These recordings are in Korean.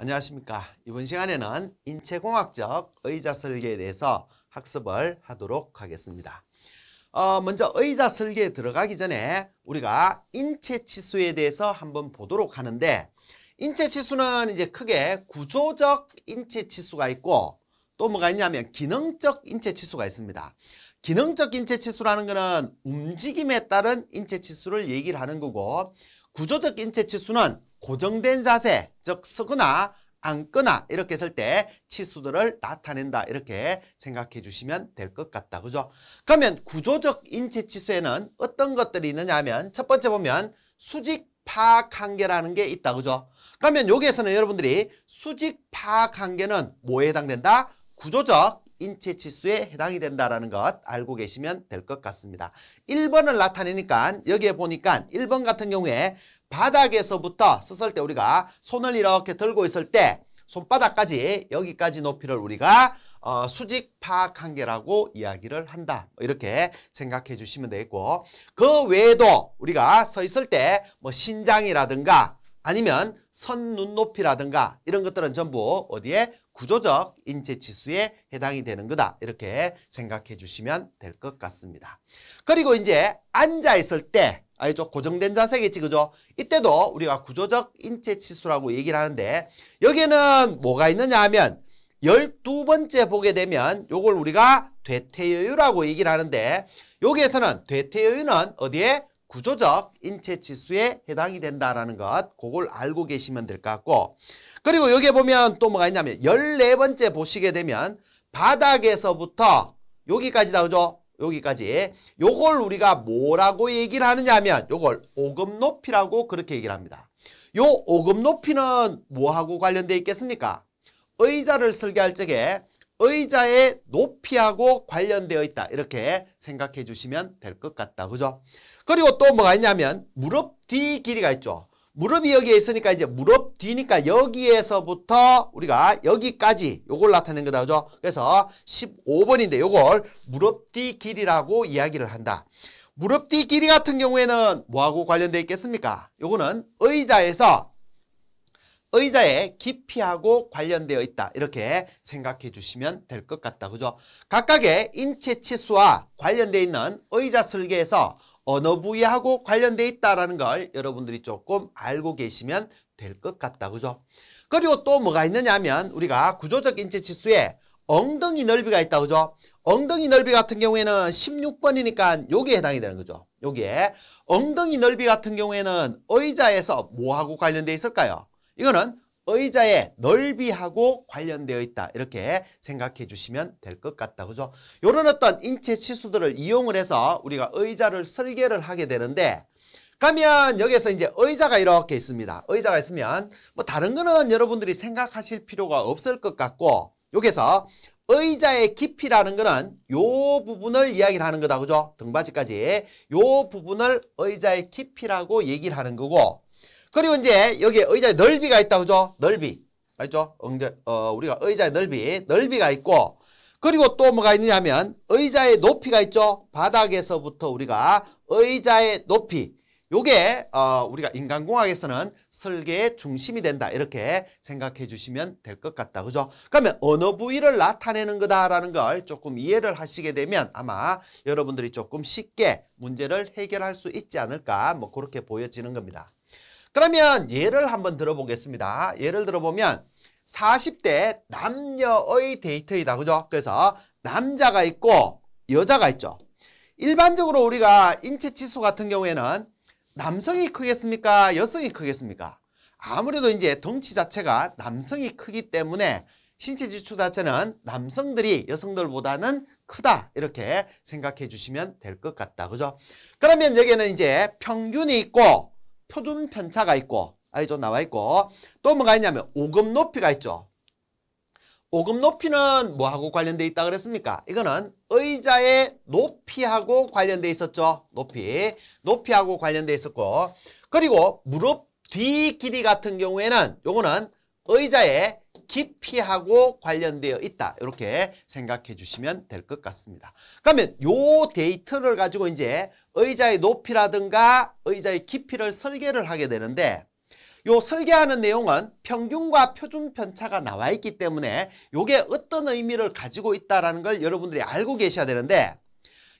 안녕하십니까. 이번 시간에는 인체공학적 의자 설계에 대해서 학습을 하도록 하겠습니다. 어, 먼저 의자 설계에 들어가기 전에 우리가 인체 치수에 대해서 한번 보도록 하는데 인체 치수는 이제 크게 구조적 인체 치수가 있고 또 뭐가 있냐면 기능적 인체 치수가 있습니다. 기능적 인체 치수라는 것은 움직임에 따른 인체 치수를 얘기를 하는 거고 구조적 인체 치수는 고정된 자세, 즉 서거나 앉거나 이렇게 쓸때 치수들을 나타낸다 이렇게 생각해 주시면 될 것 같다. 그죠? 그러면 구조적 인체 치수에는 어떤 것들이 있느냐 하면 첫 번째 보면 수직 파악 한계라는 게 있다. 그죠? 그러면 여기에서는 여러분들이 수직 파악 한계는 뭐에 해당된다? 구조적 인체 치수에 해당이 된다라는 것 알고 계시면 될 것 같습니다. 1번을 나타내니까 여기에 보니까 1번 같은 경우에 바닥에서부터 썼을 때 우리가 손을 이렇게 들고 있을 때 손바닥까지 여기까지 높이를 우리가 어, 수직 파악한 개라고 이야기를 한다. 뭐 이렇게 생각해 주시면 되겠고 그 외에도 우리가 서 있을 때 뭐 신장이라든가 아니면 선 눈높이라든가 이런 것들은 전부 어디에 구조적 인체 지수에 해당이 되는 거다. 이렇게 생각해 주시면 될 것 같습니다. 그리고 이제 앉아 있을 때아 알죠? 고정된 자세겠지, 그죠? 이때도 우리가 구조적 인체 치수라고 얘기를 하는데 여기에는 뭐가 있느냐 하면 열두 번째 보게 되면 요걸 우리가 되태여유라고 얘기를 하는데 여기에서는 되태여유는 어디에? 구조적 인체 지수에 해당이 된다라는 것 그걸 알고 계시면 될 것 같고 그리고 여기에 보면 또 뭐가 있냐면 열네 번째 보시게 되면 바닥에서부터 여기까지 나오죠. 여기까지 요걸 우리가 뭐라고 얘기를 하느냐 하면 요걸 오금 높이라고 그렇게 얘기를 합니다. 요 오금 높이는 뭐하고 관련되어 있겠습니까? 의자를 설계할 적에 의자의 높이하고 관련되어 있다. 이렇게 생각해 주시면 될 것 같다. 그죠? 그리고 또 뭐가 있냐면 무릎 뒤 길이가 있죠. 무릎이 여기에 있으니까 이제 무릎 뒤니까 여기에서부터 우리가 여기까지 요걸 나타낸 거다. 그죠? 그래서 15번인데 요걸 무릎 뒤 길이라고 이야기를 한다. 무릎 뒤 길이 같은 경우에는 뭐하고 관련되어 있겠습니까? 요거는 의자에서 의자의 깊이하고 관련되어 있다. 이렇게 생각해 주시면 될 것 같다. 그죠? 각각의 인체 치수와 관련되어 있는 의자 설계에서 언어 부위하고 관련돼 있다라는 걸 여러분들이 조금 알고 계시면 될 것 같다. 그죠? 그리고 또 뭐가 있느냐면 하 우리가 구조적 인체 치수에 엉덩이 넓이가 있다. 그죠? 엉덩이 넓이 같은 경우에는 16번이니까 여기에 해당이 되는 거죠. 여기에 엉덩이 넓이 같은 경우에는 의자에서 뭐하고 관련돼 있을까요? 이거는 의자의 넓이하고 관련되어 있다. 이렇게 생각해 주시면 될 것 같다. 그죠? 요런 어떤 인체 치수들을 이용을 해서 우리가 의자를 설계를 하게 되는데 가면 여기에서 이제 의자가 이렇게 있습니다. 의자가 있으면 뭐 다른 거는 여러분들이 생각하실 필요가 없을 것 같고 여기서 의자의 깊이라는 거는 요 부분을 이야기를 하는 거다. 그죠? 등받이까지. 요 부분을 의자의 깊이라고 얘기를 하는 거고 그리고 이제 여기 의자의 넓이가 있다 그죠? 넓이. 알죠? 응제, 어, 우리가 의자의 넓이, 넓이가 있고 그리고 또 뭐가 있느냐면 의자의 높이가 있죠? 바닥에서부터 우리가 의자의 높이 요게 어, 우리가 인간공학에서는 설계의 중심이 된다 이렇게 생각해 주시면 될 것 같다 그죠 그러면 어느 부위를 나타내는 거다라는 걸 조금 이해를 하시게 되면 아마 여러분들이 조금 쉽게 문제를 해결할 수 있지 않을까 뭐 그렇게 보여지는 겁니다 그러면 예를 한번 들어보겠습니다. 예를 들어보면 40대 남녀의 데이터이다 그죠? 그래서 남자가 있고 여자가 있죠. 일반적으로 우리가 인체 치수 같은 경우에는 남성이 크겠습니까? 여성이 크겠습니까? 아무래도 이제 덩치 자체가 남성이 크기 때문에 신체 지수 자체는 남성들이 여성들보다는 크다 이렇게 생각해 주시면 될 것 같다. 그죠? 그러면 여기에는 이제 평균이 있고 표준 편차가 있고 알죠? 나와 있고 또 뭐가 있냐면 오금 높이가 있죠. 오금 높이는 뭐하고 관련돼 있다 그랬습니까? 이거는 의자의 높이하고 관련돼 있었죠. 높이. 높이하고 관련돼 있었고 그리고 무릎 뒤 길이 같은 경우에는 요거는 의자의 깊이하고 관련되어 있다. 이렇게 생각해 주시면 될 것 같습니다. 그러면 요 데이터를 가지고 이제 의자의 높이라든가 의자의 깊이를 설계를 하게 되는데 요 설계하는 내용은 평균과 표준 편차가 나와 있기 때문에 요게 어떤 의미를 가지고 있다라는 걸 여러분들이 알고 계셔야 되는데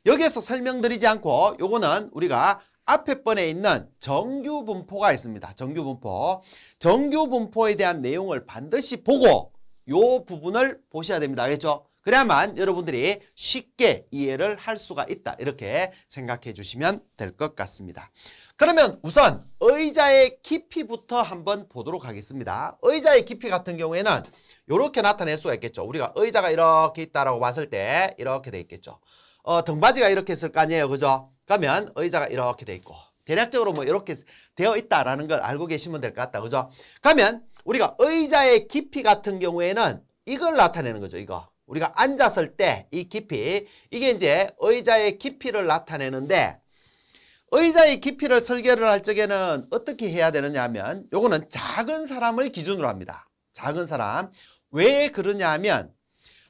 여기에서 설명드리지 않고 요거는 우리가 앞에 번에 있는 정규 분포가 있습니다. 정규 분포. 정규 분포에 대한 내용을 반드시 보고 요 부분을 보셔야 됩니다. 알겠죠? 그래야만 여러분들이 쉽게 이해를 할 수가 있다. 이렇게 생각해 주시면 될 것 같습니다. 그러면 우선 의자의 깊이부터 한번 보도록 하겠습니다. 의자의 깊이 같은 경우에는 이렇게 나타낼 수가 있겠죠. 우리가 의자가 이렇게 있다라고 봤을 때 이렇게 돼 있겠죠. 어, 등받이가 이렇게 있을 거 아니에요. 그죠? 가면 의자가 이렇게 돼 있고 대략적으로 뭐 이렇게 되어 있다라는 걸 알고 계시면 될 것 같다. 그죠? 가면 우리가 의자의 깊이 같은 경우에는 이걸 나타내는 거죠. 이거. 우리가 앉았을 때 이 깊이 이게 이제 의자의 깊이를 나타내는데 의자의 깊이를 설계를 할 적에는 어떻게 해야 되느냐 하면 요거는 작은 사람을 기준으로 합니다. 작은 사람. 왜 그러냐 하면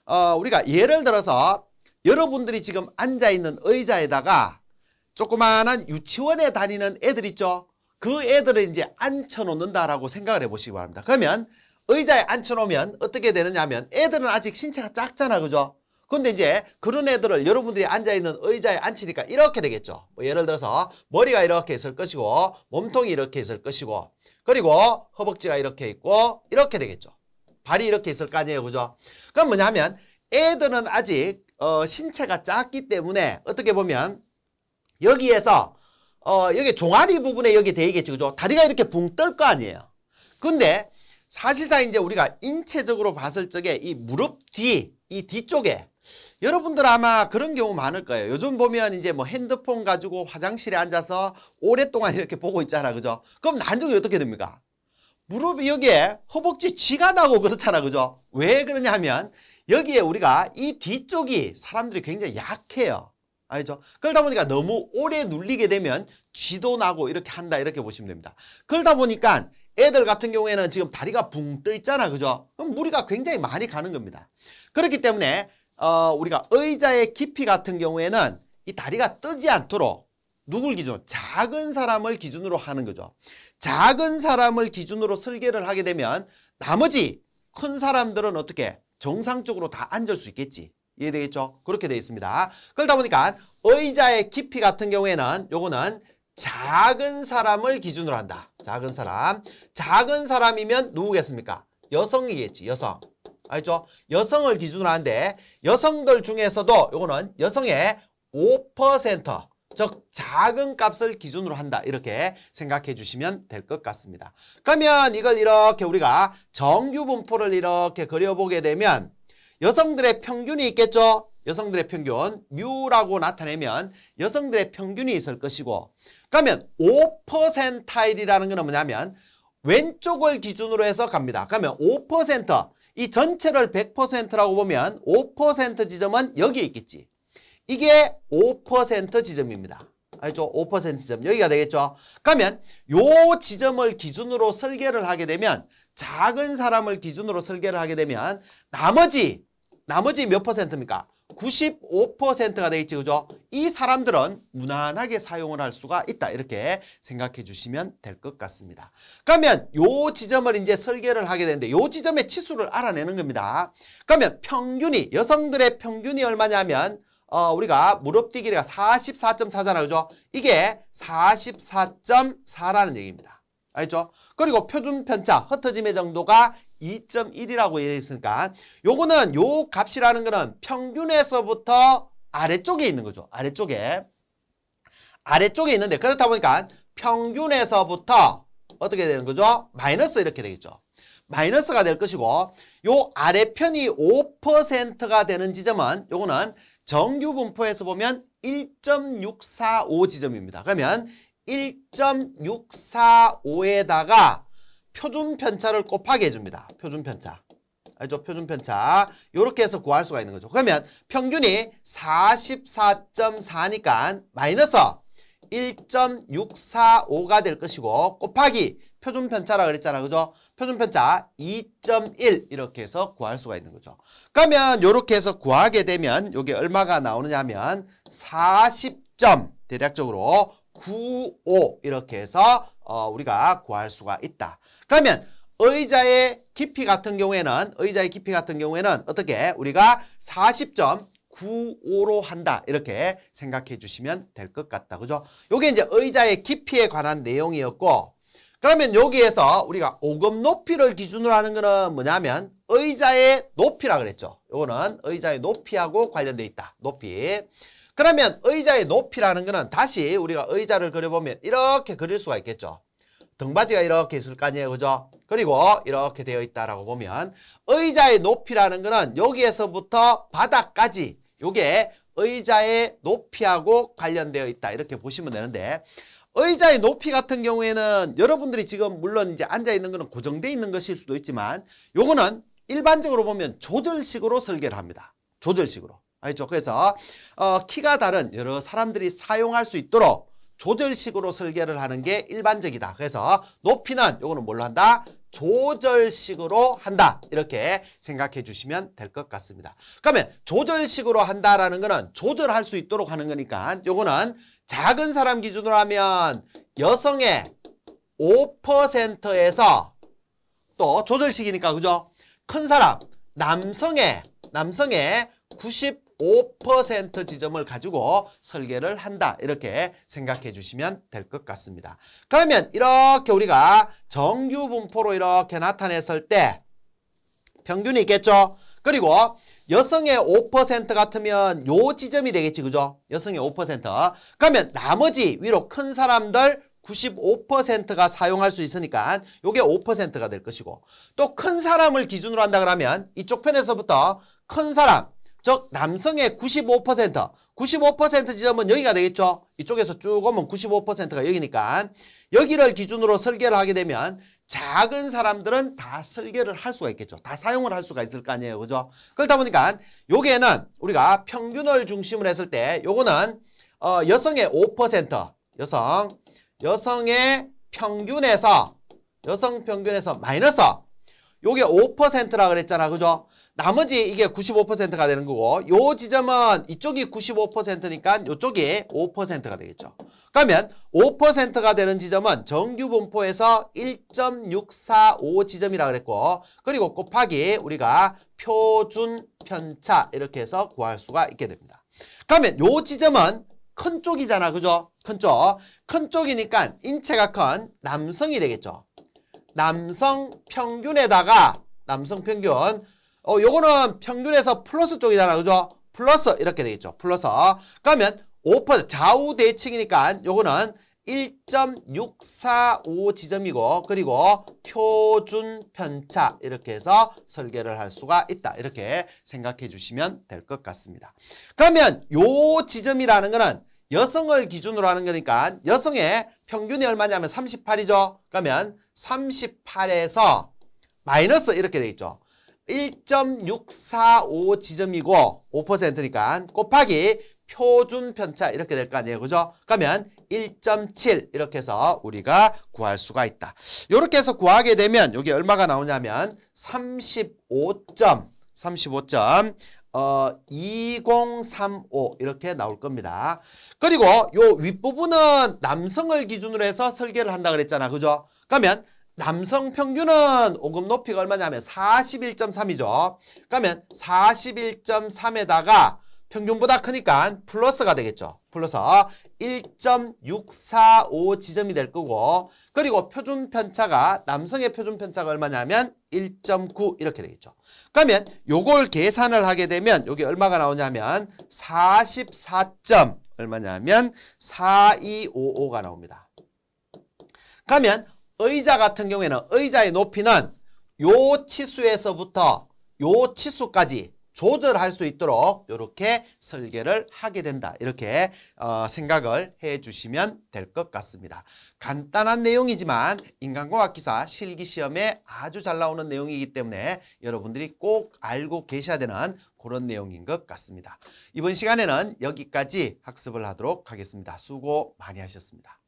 어, 우리가 예를 들어서 여러분들이 지금 앉아있는 의자에다가 조그마한 유치원에 다니는 애들 있죠. 그 애들을 이제 앉혀놓는다라고 생각을 해보시기 바랍니다. 그러면 의자에 앉혀놓으면 어떻게 되느냐 하면 애들은 아직 신체가 작잖아. 그죠? 근데 이제 그런 애들을 여러분들이 앉아있는 의자에 앉히니까 이렇게 되겠죠. 뭐 예를 들어서 머리가 이렇게 있을 것이고 몸통이 이렇게 있을 것이고 그리고 허벅지가 이렇게 있고 이렇게 되겠죠. 발이 이렇게 있을 거 아니에요. 그죠? 그럼 뭐냐면 애들은 아직 어, 신체가 작기 때문에 어떻게 보면 여기에서 어 여기 종아리 부분에 여기 대이겠지 그죠? 다리가 이렇게 붕 뜰 거 아니에요. 근데 사실상 이제 우리가 인체적으로 봤을 적에 이 무릎 뒤, 이 뒤쪽에 여러분들 아마 그런 경우 많을 거예요. 요즘 보면 이제 뭐 핸드폰 가지고 화장실에 앉아서 오랫동안 이렇게 보고 있잖아. 그죠? 그럼 난중에 어떻게 됩니까? 무릎이 여기에 허벅지 쥐가 나고 그렇잖아. 그죠? 왜 그러냐면 여기에 우리가 이 뒤쪽이 사람들이 굉장히 약해요. 알죠? 그러다 보니까 너무 오래 눌리게 되면 쥐도 나고 이렇게 한다 이렇게 보시면 됩니다. 그러다 보니까 애들 같은 경우에는 지금 다리가 붕 떠 있잖아. 그죠? 그럼 무리가 굉장히 많이 가는 겁니다. 그렇기 때문에 어, 우리가 의자의 깊이 같은 경우에는 이 다리가 뜨지 않도록 누굴 기준? 작은 사람을 기준으로 하는 거죠. 작은 사람을 기준으로 설계를 하게 되면 나머지 큰 사람들은 어떻게 정상적으로 다 앉을 수 있겠지. 이해되겠죠? 그렇게 되어 있습니다. 그러다 보니까 의자의 깊이 같은 경우에는 요거는 작은 사람을 기준으로 한다. 작은 사람. 작은 사람이면 누구겠습니까? 여성이겠지. 여성. 알죠? 여성을 기준으로 하는데 여성들 중에서도 요거는 여성의 5%즉 작은 값을 기준으로 한다. 이렇게 생각해 주시면 될 것 같습니다. 그러면 이걸 이렇게 우리가 정규 분포를 이렇게 그려보게 되면 여성들의 평균이 있겠죠. 여성들의 평균 뮤라고 나타내면 여성들의 평균이 있을 것이고 그러면 5%타일이라는 건 뭐냐면 왼쪽을 기준으로 해서 갑니다. 그러면 5%이 전체를 100%라고 보면 5% 지점은 여기 있겠지. 이게 5% 지점입니다. 알죠? 5% 지점 여기가 되겠죠? 그러면 요 지점을 기준으로 설계를 하게 되면 작은 사람을 기준으로 설계를 하게 되면 나머지 나머지 몇 퍼센트입니까? 95%가 되있지 그죠? 이 사람들은 무난하게 사용을 할 수가 있다 이렇게 생각해 주시면 될 것 같습니다 그러면 요 지점을 이제 설계를 하게 되는데 요 지점의 치수를 알아내는 겁니다 그러면 평균이 여성들의 평균이 얼마냐면 어, 우리가 무릎뛰 기가 4 4 4잖아 그죠? 이게 44.4라는 얘기입니다 알죠? 그리고 표준 편차, 흩어짐의 정도가 2.1이라고 되어 있으니까 요거는 요 값이라는 거는 평균에서부터 아래쪽에 있는 거죠. 아래쪽에. 아래쪽에 있는데 그렇다 보니까 평균에서부터 어떻게 되는 거죠? 마이너스 이렇게 되겠죠. 마이너스가 될 것이고 요 아래편이 5%가 되는 지점은 요거는 정규 분포에서 보면 1.645 지점입니다. 그러면 1.645에다가 표준 편차를 곱하게 해줍니다. 표준 편차. 알죠? 표준 편차. 요렇게 해서 구할 수가 있는 거죠. 그러면 평균이 44.4니까 마이너스 1.645가 될 것이고 곱하기 표준 편차라 그랬잖아. 그죠? 표준 편차 2.1 이렇게 해서 구할 수가 있는 거죠. 그러면 요렇게 해서 구하게 되면 요게 얼마가 나오느냐 하면 40점 대략적으로 95 이렇게 해서 어, 우리가 구할 수가 있다. 그러면 의자의 깊이 같은 경우에는 의자의 깊이 같은 경우에는 어떻게 우리가 40.95로 한다 이렇게 생각해 주시면 될 것 같다. 그죠? 요게 이제 의자의 깊이에 관한 내용이었고 그러면 여기에서 우리가 오금 높이를 기준으로 하는 거는 뭐냐면 의자의 높이라 그랬죠. 요거는 의자의 높이하고 관련돼 있다. 높이. 그러면 의자의 높이라는 거는 다시 우리가 의자를 그려보면 이렇게 그릴 수가 있겠죠. 등받이가 이렇게 있을 거 아니에요. 그죠? 그리고 이렇게 되어 있다라고 보면 의자의 높이라는 거는 여기에서부터 바닥까지 이게 의자의 높이하고 관련되어 있다. 이렇게 보시면 되는데 의자의 높이 같은 경우에는 여러분들이 지금 물론 이제 앉아 있는 거는 고정되어 있는 것일 수도 있지만 요거는 일반적으로 보면 조절식으로 설계를 합니다. 조절식으로. 알죠? 그래서 어, 키가 다른 여러 사람들이 사용할 수 있도록 조절식으로 설계를 하는 게 일반적이다. 그래서 높이는 요거는 뭘로 한다? 조절식으로 한다. 이렇게 생각해 주시면 될 것 같습니다. 그러면 조절식으로 한다라는 거는 조절할 수 있도록 하는 거니까 요거는 작은 사람 기준으로 하면 여성의 5%에서 또 조절식이니까 그죠? 큰 사람 남성의 남성의 90 5% 지점을 가지고 설계를 한다 이렇게 생각해 주시면 될 것 같습니다. 그러면 이렇게 우리가 정규 분포로 이렇게 나타냈을 때 평균이 있겠죠. 그리고 여성의 5% 같으면 요 지점이 되겠지 그죠? 여성의 5% 그러면 나머지 위로 큰 사람들 95%가 사용할 수 있으니까 요게 5%가 될 것이고 또 큰 사람을 기준으로 한다 그러면 이쪽 편에서부터 큰 사람 즉 남성의 95% 95% 지점은 여기가 되겠죠. 이쪽에서 쭉 오면 95%가 여기니까 여기를 기준으로 설계를 하게 되면 작은 사람들은 다 설계를 할 수가 있겠죠. 다 사용을 할 수가 있을 거 아니에요. 그죠? 그렇다 보니까 여기에는 우리가 평균을 중심으로 했을 때 요거는 어, 여성의 5% 여성 여성의 평균에서 여성 평균에서 마이너스 요게 5%라 그랬잖아. 그죠? 나머지 이게 95%가 되는 거고 요 지점은 이쪽이 95%니까 요쪽이 5%가 되겠죠. 그러면 5%가 되는 지점은 정규 분포에서 1.645 지점이라 그랬고 그리고 곱하기 우리가 표준 편차 이렇게 해서 구할 수가 있게 됩니다. 그러면 요 지점은 큰 쪽이잖아. 그죠? 큰 쪽. 큰 쪽이니까 인체가 큰 남성이 되겠죠. 남성 평균에다가 남성 평균 어, 요거는 평균에서 플러스 쪽이잖아. 그죠? 플러스 이렇게 되겠죠. 플러스. 어. 그러면 5% 좌우 대칭이니까 요거는 1.645 지점이고 그리고 표준 편차 이렇게 해서 설계를 할 수가 있다. 이렇게 생각해 주시면 될 것 같습니다. 그러면 요 지점이라는 거는 여성을 기준으로 하는 거니까 여성의 평균이 얼마냐면 38이죠. 그러면 38에서 마이너스 이렇게 돼 있죠. 1.645 지점이고 5%니까 곱하기 표준 편차 이렇게 될 거 아니에요. 그죠? 그러면 1.7 이렇게 해서 우리가 구할 수가 있다. 이렇게 해서 구하게 되면 여기 얼마가 나오냐면 35점 35점 어, 2035 이렇게 나올 겁니다. 그리고 요 윗부분은 남성을 기준으로 해서 설계를 한다 그랬잖아. 그죠? 그러면 남성 평균은 오금 높이가 얼마냐면 41.3이죠. 그러면 41.3에다가 평균보다 크니까 플러스가 되겠죠. 플러스 1.645 지점이 될 거고 그리고 표준 편차가 남성의 표준 편차가 얼마냐면 1.9 이렇게 되겠죠. 그러면 요걸 계산을 하게 되면 여기 얼마가 나오냐면 44. 얼마냐면 4255가 나옵니다. 그러면 의자 같은 경우에는 의자의 높이는 요 치수에서부터 요 치수까지 조절할 수 있도록 이렇게 설계를 하게 된다. 이렇게 어, 생각을 해주시면 될 것 같습니다. 간단한 내용이지만 인간과학 기사 실기시험에 아주 잘 나오는 내용이기 때문에 여러분들이 꼭 알고 계셔야 되는 그런 내용인 것 같습니다. 이번 시간에는 여기까지 학습을 하도록 하겠습니다. 수고 많이 하셨습니다.